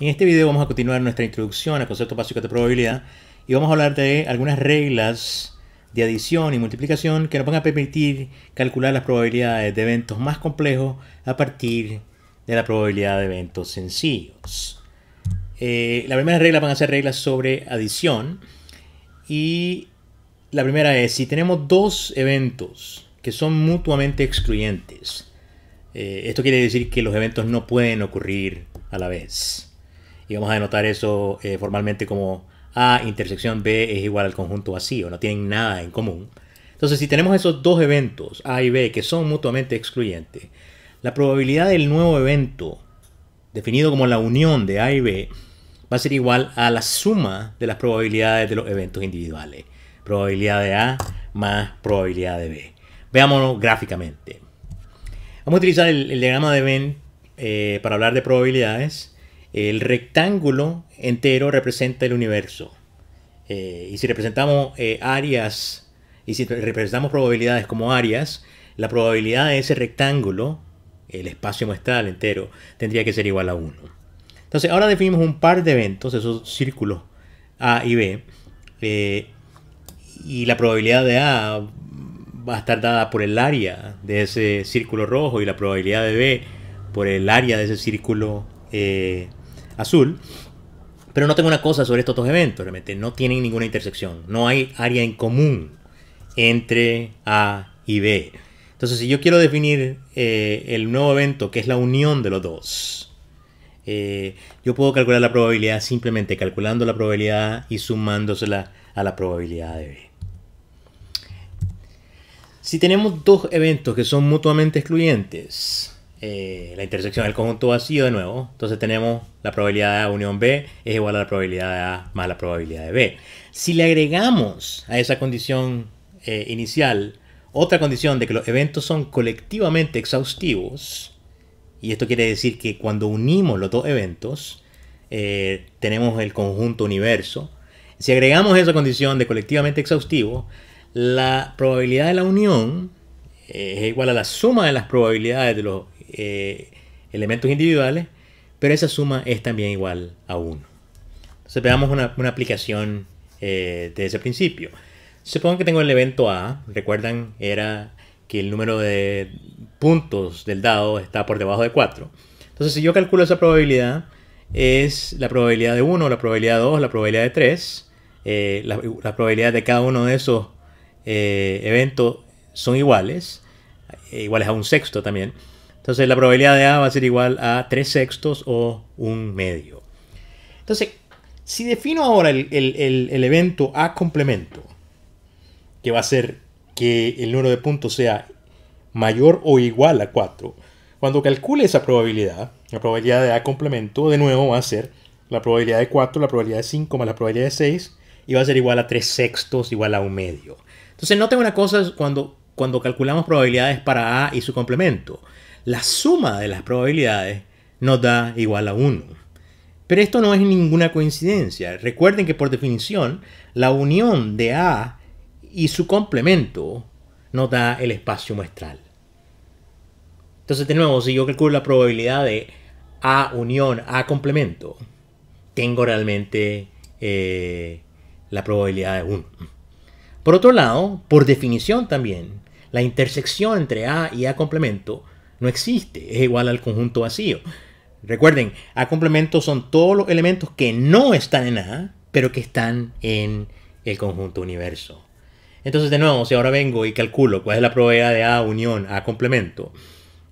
En este video vamos a continuar nuestra introducción a conceptos básicos de probabilidad y vamos a hablar de algunas reglas de adición y multiplicación que nos van a permitir calcular las probabilidades de eventos más complejos a partir de la probabilidad de eventos sencillos. Eh, la primera regla van a ser reglas sobre adición y la primera es si tenemos dos eventos que son mutuamente excluyentes. Eh, esto quiere decir que los eventos no pueden ocurrir a la vez y vamos a denotar eso eh, formalmente como A ah, intersección B es igual al conjunto vacío, no tienen nada en común. Entonces, si tenemos esos dos eventos, A y B, que son mutuamente excluyentes, la probabilidad del nuevo evento, definido como la unión de A y B, va a ser igual a la suma de las probabilidades de los eventos individuales. Probabilidad de A más probabilidad de B. Veámoslo gráficamente. Vamos a utilizar el, diagrama de Venn eh, para hablar de probabilidades. El rectángulo entero representa el universo. Eh, y si representamos eh, áreas, y si representamos probabilidades como áreas, la probabilidad de ese rectángulo, el espacio muestral entero, tendría que ser igual a 1. Entonces, ahora definimos un par de eventos, esos círculos A y B, eh, y la probabilidad de A va a estar dada por el área de ese círculo rojo y la probabilidad de B por el área de ese círculo eh, azul. Pero no tengo una cosa sobre estos dos eventos, realmente no tienen ninguna intersección, no hay área en común entre A y B. Entonces, si yo quiero definir eh, el nuevo evento, que es la unión de los dos, eh, yo puedo calcular la probabilidad simplemente calculando la probabilidad y sumándosela a la probabilidad de B. Si tenemos dos eventos que son mutuamente excluyentes, eh, la intersección del conjunto vacío de nuevo. Entonces tenemos la probabilidad de A unión B es igual a la probabilidad de A más la probabilidad de B. Si le agregamos a esa condición eh, inicial otra condición de que los eventos son colectivamente exhaustivos, y esto quiere decir que cuando unimos los dos eventos, eh, tenemos el conjunto universo. Si agregamos esa condición de colectivamente exhaustivo, la probabilidad de la unión es igual a la suma de las probabilidades de los eh, elementos individuales, pero esa suma es también igual a 1. Entonces veamos una, aplicación eh, de ese principio. Supongo que tengo el evento A, recuerdan, era que el número de puntos del dado está por debajo de 4. Entonces si yo calculo esa probabilidad, es la probabilidad de 1, la probabilidad de 2, la probabilidad de 3. Eh, la, probabilidad de cada uno de esos eventos son iguales, iguales a un sexto también. Entonces la probabilidad de A va a ser igual a 3 sextos o 1 medio. Entonces, si defino ahora el, el, evento A complemento, que va a ser que el número de puntos sea mayor o igual a 4, cuando calcule esa probabilidad, la probabilidad de A complemento de nuevo va a ser la probabilidad de 4, la probabilidad de 5 más la probabilidad de 6, y va a ser igual a 3 sextos, igual a 1 medio. Entonces noten una cosa cuando, cuando calculamos probabilidades para A y su complemento la suma de las probabilidades nos da igual a 1. Pero esto no es ninguna coincidencia. Recuerden que por definición la unión de A y su complemento nos da el espacio muestral. Entonces, de nuevo, si yo calculo la probabilidad de A unión A complemento, tengo realmente eh, la probabilidad de 1. Por otro lado, por definición también, la intersección entre A y A complemento no existe, es igual al conjunto vacío. Recuerden, A complemento son todos los elementos que no están en A, pero que están en el conjunto universo. Entonces, de nuevo, si ahora vengo y calculo cuál es la probabilidad de A unión A complemento,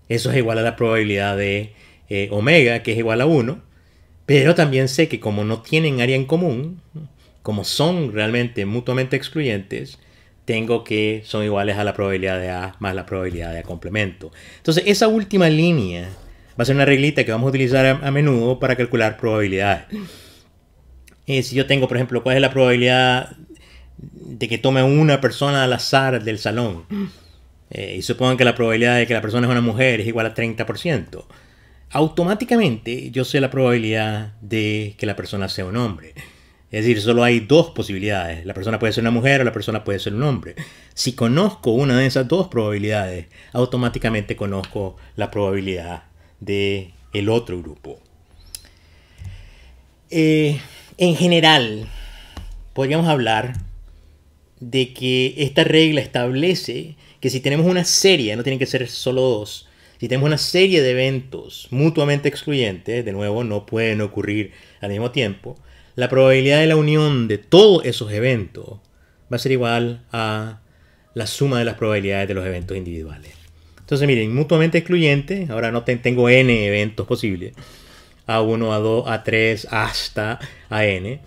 eso es igual a la probabilidad de eh, omega, que es igual a 1, pero también sé que como no tienen área en común, como son realmente mutuamente excluyentes, tengo que son iguales a la probabilidad de A más la probabilidad de A complemento. Entonces esa última línea va a ser una reglita que vamos a utilizar a, menudo para calcular probabilidades. si yo tengo, por ejemplo, cuál es la probabilidad de que tome una persona al azar del salón, eh, y supongan que la probabilidad de que la persona es una mujer es igual a 30%, automáticamente yo sé la probabilidad de que la persona sea un hombre. Es decir, solo hay dos posibilidades. La persona puede ser una mujer o la persona puede ser un hombre. Si conozco una de esas dos probabilidades, automáticamente conozco la probabilidad de el otro grupo. Eh, en general, podríamos hablar de que esta regla establece que si tenemos una serie, no tienen que ser solo dos, si tenemos una serie de eventos mutuamente excluyentes, de nuevo, no pueden ocurrir al mismo tiempo, la probabilidad de la unión de todos esos eventos va a ser igual a la suma de las probabilidades de los eventos individuales. Entonces, miren, mutuamente excluyente, ahora no tengo n eventos posibles, A1, A2, A3, hasta AN.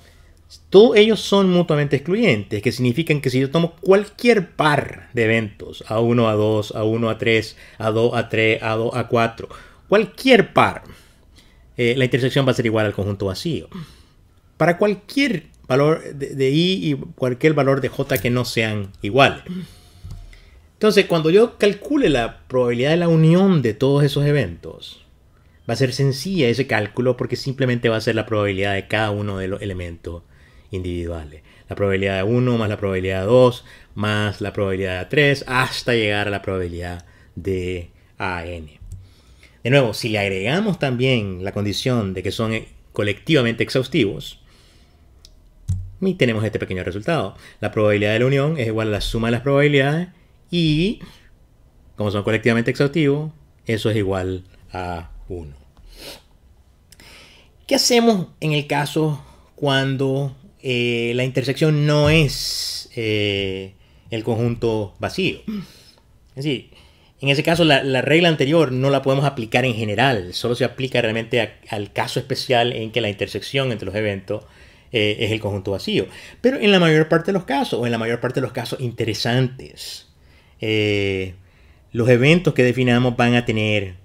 Todos ellos son mutuamente excluyentes, que significan que si yo tomo cualquier par de eventos, A1, A2, A1, A3, A2, A3, A2, A4, cualquier par, eh, la intersección va a ser igual al conjunto vacío para cualquier valor de, i y cualquier valor de j que no sean iguales. Entonces, cuando yo calcule la probabilidad de la unión de todos esos eventos, va a ser sencilla ese cálculo porque simplemente va a ser la probabilidad de cada uno de los elementos individuales. La probabilidad de 1 más la probabilidad de 2 más la probabilidad de 3 hasta llegar a la probabilidad de a n. De nuevo, si le agregamos también la condición de que son eh, colectivamente exhaustivos, y tenemos este pequeño resultado. La probabilidad de la unión es igual a la suma de las probabilidades y, como son colectivamente exhaustivos, eso es igual a 1. ¿Qué hacemos en el caso cuando eh, la intersección no es eh, el conjunto vacío? Es decir, en ese caso la, regla anterior no la podemos aplicar en general, solo se aplica realmente al caso especial en que la intersección entre los eventos eh, es el conjunto vacío. Pero en la mayor parte de los casos, o en la mayor parte de los casos interesantes, eh, los eventos que definamos van a tener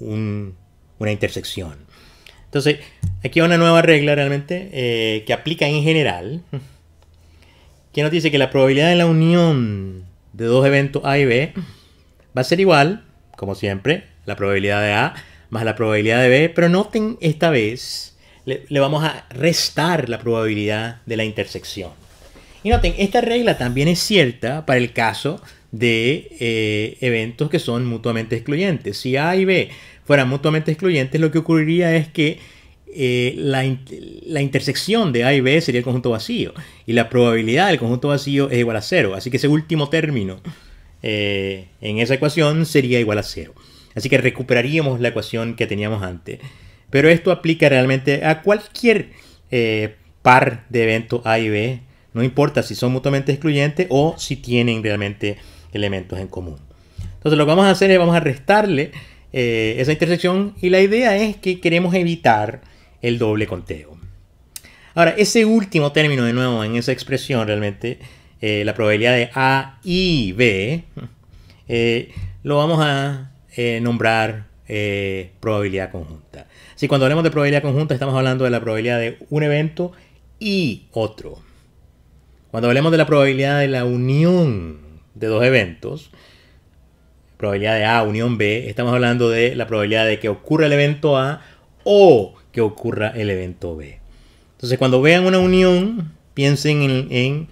una intersección. Entonces, aquí hay una nueva regla realmente eh, que aplica en general, que nos dice que la probabilidad de la unión de dos eventos A y B va a ser igual, como siempre, la probabilidad de A más la probabilidad de B, pero noten esta vez le, vamos a restar la probabilidad de la intersección. Y noten, esta regla también es cierta para el caso de eh, eventos que son mutuamente excluyentes. Si A y B fueran mutuamente excluyentes, lo que ocurriría es que eh, la, intersección de A y B sería el conjunto vacío. Y la probabilidad del conjunto vacío es igual a cero. Así que ese último término eh, en esa ecuación sería igual a cero. Así que recuperaríamos la ecuación que teníamos antes. Pero esto aplica realmente a cualquier eh, par de eventos A y B. No importa si son mutuamente excluyentes o si tienen realmente elementos en común. Entonces lo que vamos a hacer es vamos a restarle eh, esa intersección y la idea es que queremos evitar el doble conteo. Ahora, ese último término de nuevo en esa expresión realmente, eh, la probabilidad de A y B, lo vamos a nombrar eh, probabilidad conjunta. si cuando hablamos de probabilidad conjunta estamos hablando de la probabilidad de un evento y otro. Cuando hablemos de la probabilidad de la unión de dos eventos, probabilidad de A, unión B, estamos hablando de la probabilidad de que ocurra el evento A o que ocurra el evento B. Entonces, cuando vean una unión, piensen en,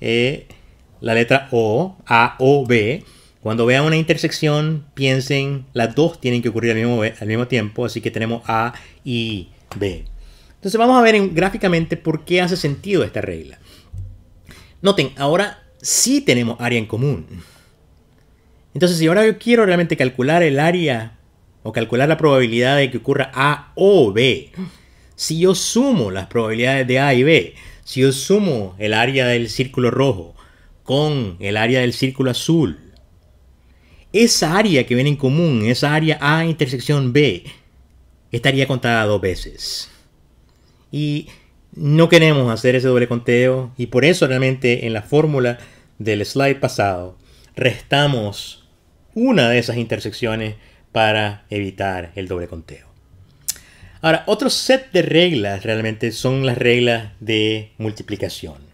eh, la letra O, A o B, cuando vean una intersección, piensen, las dos tienen que ocurrir al mismo, al mismo tiempo, así que tenemos A y B. Entonces vamos a ver gráficamente por qué hace sentido esta regla. Noten, ahora sí tenemos área en común. Entonces, si ahora yo quiero realmente calcular el área o calcular la probabilidad de que ocurra A o B, si yo sumo las probabilidades de A y B, si yo sumo el área del círculo rojo con el área del círculo azul, esa área que viene en común, esa área A intersección B, estaría contada dos veces. Y no queremos hacer ese doble conteo y por eso realmente en la fórmula del slide pasado restamos una de esas intersecciones para evitar el doble conteo. Ahora, otro set de reglas realmente son las reglas de multiplicación.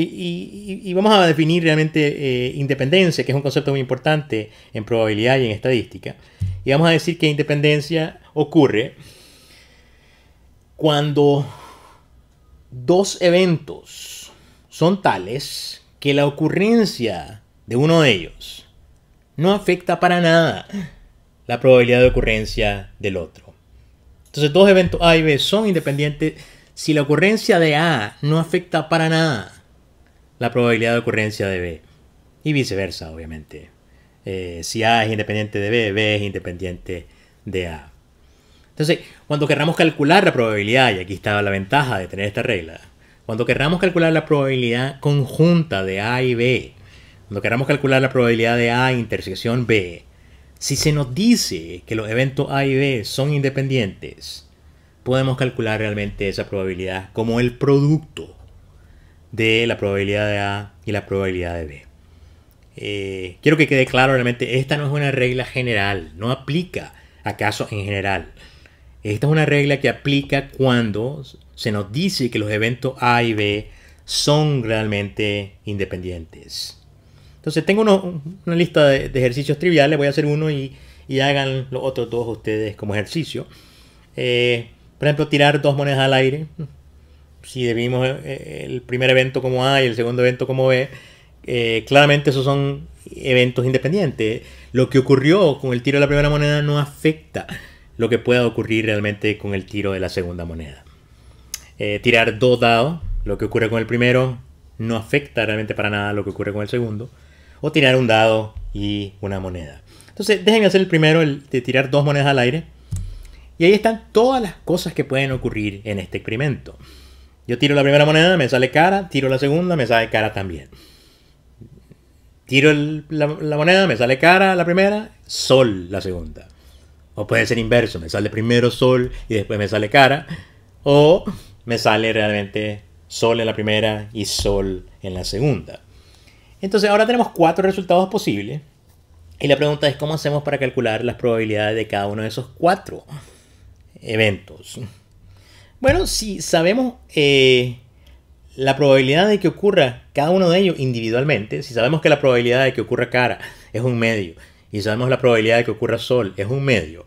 Y, vamos a definir realmente eh, independencia, que es un concepto muy importante en probabilidad y en estadística. Y vamos a decir que independencia ocurre cuando dos eventos son tales que la ocurrencia de uno de ellos no afecta para nada la probabilidad de ocurrencia del otro. Entonces dos eventos A y B son independientes si la ocurrencia de A no afecta para nada la probabilidad de ocurrencia de B. Y viceversa, obviamente. Eh, si A es independiente de B, B es independiente de A. Entonces, cuando querramos calcular la probabilidad, y aquí está la ventaja de tener esta regla, cuando querramos calcular la probabilidad conjunta de A y B, cuando queramos calcular la probabilidad de A e intersección B, si se nos dice que los eventos A y B son independientes, podemos calcular realmente esa probabilidad como el producto de la probabilidad de A y la probabilidad de B. Eh, quiero que quede claro, realmente, esta no es una regla general, no aplica a casos en general. Esta es una regla que aplica cuando se nos dice que los eventos A y B son realmente independientes. Entonces tengo una lista de, ejercicios triviales, voy a hacer uno y, hagan los otros dos ustedes como ejercicio. Eh, por ejemplo, tirar dos monedas al aire, si debimos eh, eh, el primer evento como A y el segundo evento como B, eh, claramente esos son eventos independientes. Lo que ocurrió con el tiro de la primera moneda no afecta lo que pueda ocurrir realmente con el tiro de la segunda moneda. tirar dos dados, lo que ocurre con el primero, no afecta realmente para nada lo que ocurre con el segundo. O tirar un dado y una moneda. Entonces, déjenme hacer el primero, el de tirar dos monedas al aire. Y ahí están todas las cosas que pueden ocurrir en este experimento. Yo tiro la primera moneda, me sale cara, tiro la segunda, me sale cara también. Tiro la, la, moneda, me sale cara la primera, sol la segunda. O puede ser inverso, me sale primero sol y después me sale cara. O me sale realmente sol en la primera y sol en la segunda. Entonces ahora tenemos cuatro resultados posibles. Y la pregunta es cómo hacemos para calcular las probabilidades de cada uno de esos cuatro eventos. Bueno, si sabemos eh, la probabilidad de que ocurra cada uno de ellos individualmente, si sabemos que la probabilidad de que ocurra cara es un medio, y sabemos la probabilidad de que ocurra sol es un medio,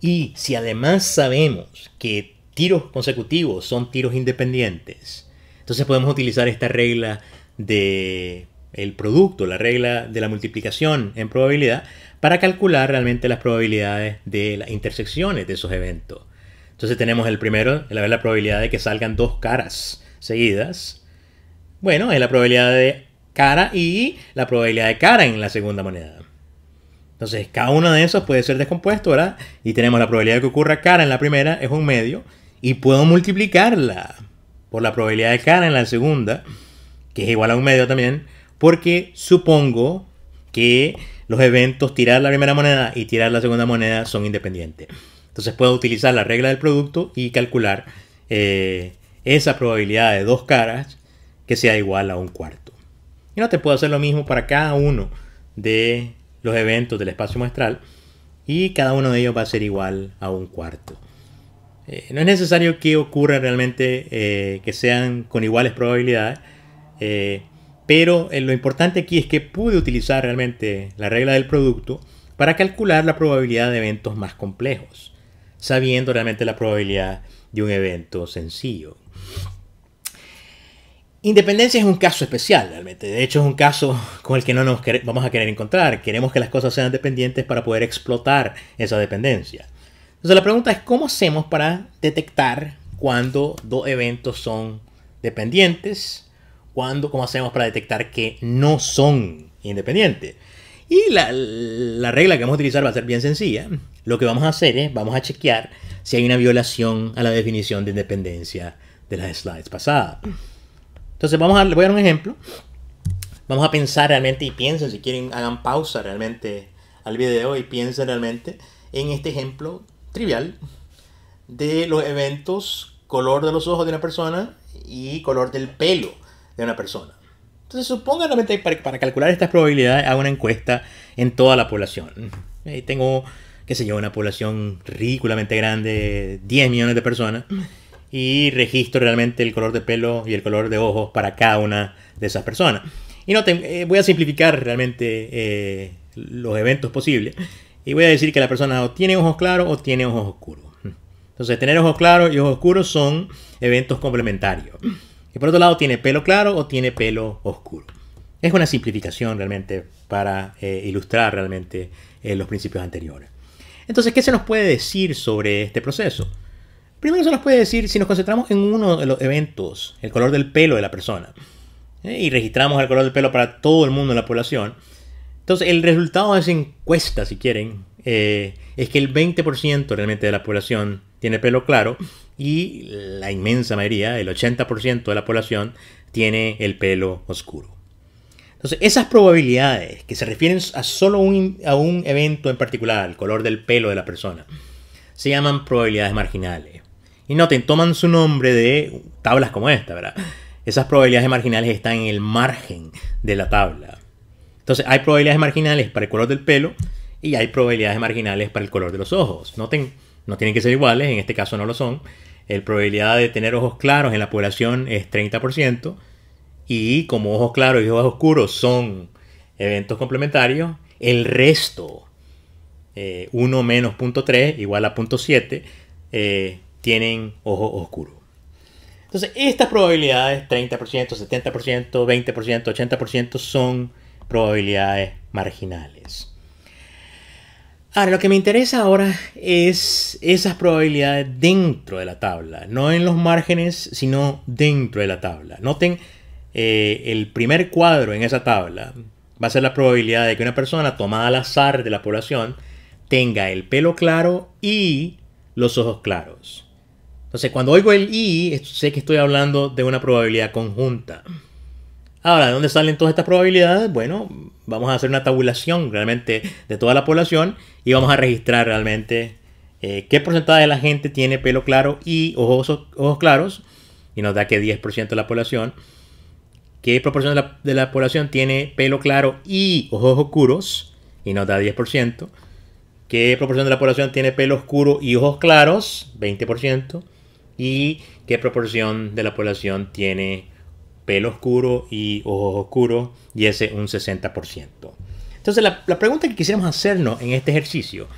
y si además sabemos que tiros consecutivos son tiros independientes, entonces podemos utilizar esta regla de el producto, la regla de la multiplicación en probabilidad, para calcular realmente las probabilidades de las intersecciones de esos eventos. Entonces tenemos el primero, la, la probabilidad de que salgan dos caras seguidas. Bueno, es la probabilidad de cara y la probabilidad de cara en la segunda moneda. Entonces, cada uno de esos puede ser descompuesto, ¿verdad? Y tenemos la probabilidad de que ocurra cara en la primera, es un medio. Y puedo multiplicarla por la probabilidad de cara en la segunda, que es igual a un medio también, porque supongo que los eventos tirar la primera moneda y tirar la segunda moneda son independientes. Entonces puedo utilizar la regla del producto y calcular eh, esa probabilidad de dos caras que sea igual a un cuarto. Y no te puedo hacer lo mismo para cada uno de los eventos del espacio muestral y cada uno de ellos va a ser igual a un cuarto. Eh, no es necesario que ocurra realmente eh, que sean con iguales probabilidades, pero lo importante aquí es que pude utilizar realmente la regla del producto para calcular la probabilidad de eventos más complejos sabiendo realmente la probabilidad de un evento sencillo. Independencia es un caso especial, realmente. De hecho, es un caso con el que no nos vamos a querer encontrar. Queremos que las cosas sean dependientes para poder explotar esa dependencia. Entonces, la pregunta es: ¿cómo hacemos para detectar cuando dos eventos son dependientes? ¿Cuándo, ¿Cómo hacemos para detectar que no son independientes? Y la, la regla que vamos a utilizar va a ser bien sencilla. Lo que vamos a hacer es, vamos a chequear si hay una violación a la definición de independencia de las slides pasadas. Entonces, vamos a, les voy a dar un ejemplo. Vamos a pensar realmente y piensen, si quieren, hagan pausa realmente al video y piensen realmente en este ejemplo trivial de los eventos color de los ojos de una persona y color del pelo de una persona. Entonces supongan realmente para, para calcular estas probabilidades hago una encuesta en toda la población. Ahí tengo se lleva una población ridículamente grande, 10 millones de personas, y registro realmente el color de pelo y el color de ojos para cada una de esas personas. Y no eh, voy a simplificar realmente eh, los eventos posibles y voy a decir que la persona o tiene ojos claros o tiene ojos oscuros. Entonces, tener ojos claros y ojos oscuros son eventos complementarios. Y por otro lado, tiene pelo claro o tiene pelo oscuro. Es una simplificación realmente para eh, ilustrar realmente los principios anteriores. Entonces, ¿qué se nos puede decir sobre este proceso? Primero se nos puede decir, si nos concentramos en uno de los eventos, el color del pelo de la persona, ¿Eh? y registramos el color del pelo para todo el mundo en la población, entonces el resultado de esa encuesta, si quieren, eh, es que el 20% realmente de la población tiene pelo claro y la inmensa mayoría, el 80% de la población, tiene el pelo oscuro. Entonces, esas probabilidades que se refieren a solo un, a un evento en particular, el color del pelo de la persona, se llaman probabilidades marginales. Y noten, toman su nombre de tablas como esta, ¿verdad? Esas probabilidades marginales están en el margen de la tabla. Entonces, hay probabilidades marginales para el color del pelo y hay probabilidades marginales para el color de los ojos. Noten, no tienen que ser iguales, en este caso no lo son. La probabilidad de tener ojos claros en la población es 30%, y como ojos claros y ojos oscuros son eventos complementarios, el resto, 1 eh, menos 0.3 igual a 7, eh, tienen ojo oscuro. Entonces, estas probabilidades, 30%, 70%, 20%, 80%, son probabilidades marginales. Ahora, lo que me interesa ahora es esas probabilidades dentro de la tabla, no en los márgenes, sino dentro de la tabla. Noten eh, el primer cuadro en esa tabla va a ser la probabilidad de que una persona tomada al azar de la población tenga el pelo claro y los ojos claros. Entonces, cuando oigo el y, sé que estoy hablando de una probabilidad conjunta. Ahora, ¿de dónde salen todas estas probabilidades? Bueno, vamos a hacer una tabulación realmente de toda la población y vamos a registrar realmente eh, qué porcentaje de la gente tiene pelo claro y ojos, ojos claros. Y nos da que 10% de la población qué proporción de la, población tiene pelo claro y ojos oscuros, y nos da 10%. ¿Qué proporción de la población tiene pelo oscuro y ojos claros? 20%. ¿Y qué proporción de la población tiene pelo oscuro y ojos oscuros? Y ese un 60%. Entonces la, la pregunta que quisiéramos hacernos en este ejercicio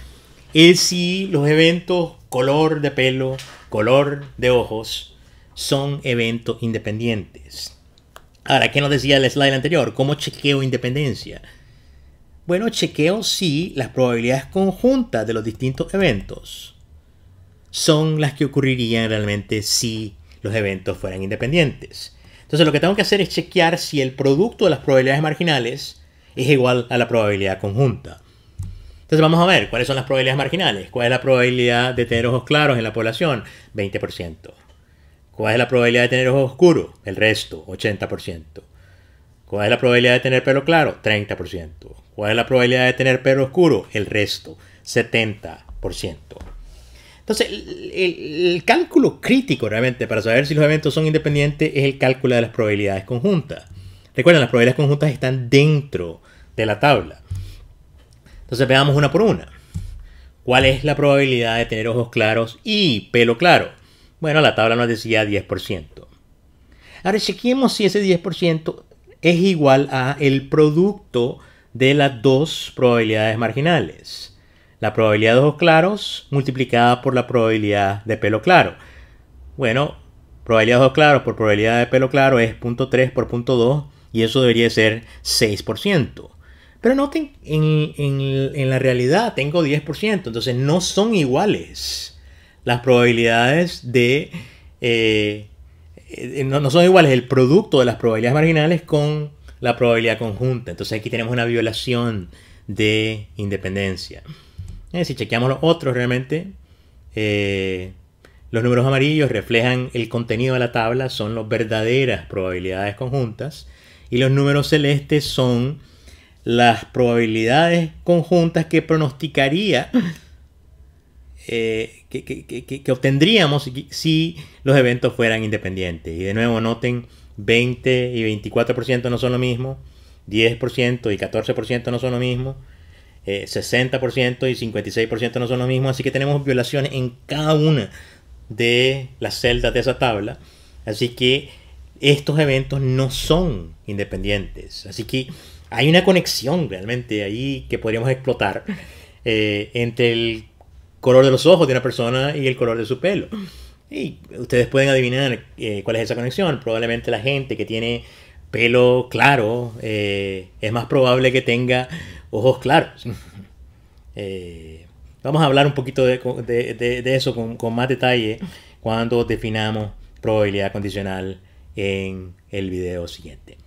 es si los eventos color de pelo, color de ojos, son eventos independientes. Ahora, ¿qué nos decía el slide anterior? ¿Cómo chequeo independencia? Bueno, chequeo si las probabilidades conjuntas de los distintos eventos son las que ocurrirían realmente si los eventos fueran independientes. Entonces lo que tengo que hacer es chequear si el producto de las probabilidades marginales es igual a la probabilidad conjunta. Entonces vamos a ver cuáles son las probabilidades marginales. ¿Cuál es la probabilidad de tener ojos claros en la población? 20%. ¿Cuál es la probabilidad de tener ojos oscuros? El resto, 80%. ¿Cuál es la probabilidad de tener pelo claro? 30%. ¿Cuál es la probabilidad de tener pelo oscuro? El resto, 70%. Entonces, el, cálculo crítico realmente para saber si los eventos son independientes es el cálculo de las probabilidades conjuntas. Recuerden, las probabilidades conjuntas están dentro de la tabla. Entonces, veamos una por una. ¿Cuál es la probabilidad de tener ojos claros y pelo claro? Bueno, la tabla nos decía 10%. Ahora chequemos si ese 10% es igual a el producto de las dos probabilidades marginales. La probabilidad de ojos claros multiplicada por la probabilidad de pelo claro. Bueno, probabilidad de ojos claros por probabilidad de pelo claro es 0.3 por 0.2 y eso debería ser 6%. Pero noten, en la realidad tengo 10%, entonces no son iguales las probabilidades de... Eh, eh, no, son iguales el producto de las probabilidades marginales con la probabilidad conjunta. Entonces aquí tenemos una violación de independencia. Eh, si chequeamos los otros realmente, los números amarillos reflejan el contenido de la tabla, son las verdaderas probabilidades conjuntas, y los números celestes son las probabilidades conjuntas que pronosticaría que, obtendríamos si los eventos fueran independientes. Y de nuevo, noten, 20 y 24% no son lo mismo, 10% y 14% no son lo mismo, eh, 60% y 56% no son lo mismo, así que tenemos violaciones en cada una de las celdas de esa tabla. Así que estos eventos no son independientes. Así que hay una conexión realmente ahí que podríamos explotar eh, entre el color de los ojos de una persona y el color de su pelo. Y ustedes pueden adivinar eh, cuál es esa conexión. Probablemente la gente que tiene pelo claro eh, es más probable que tenga ojos claros. Eh, vamos a hablar un poquito de, eso con, con, más detalle cuando definamos probabilidad condicional en el video siguiente.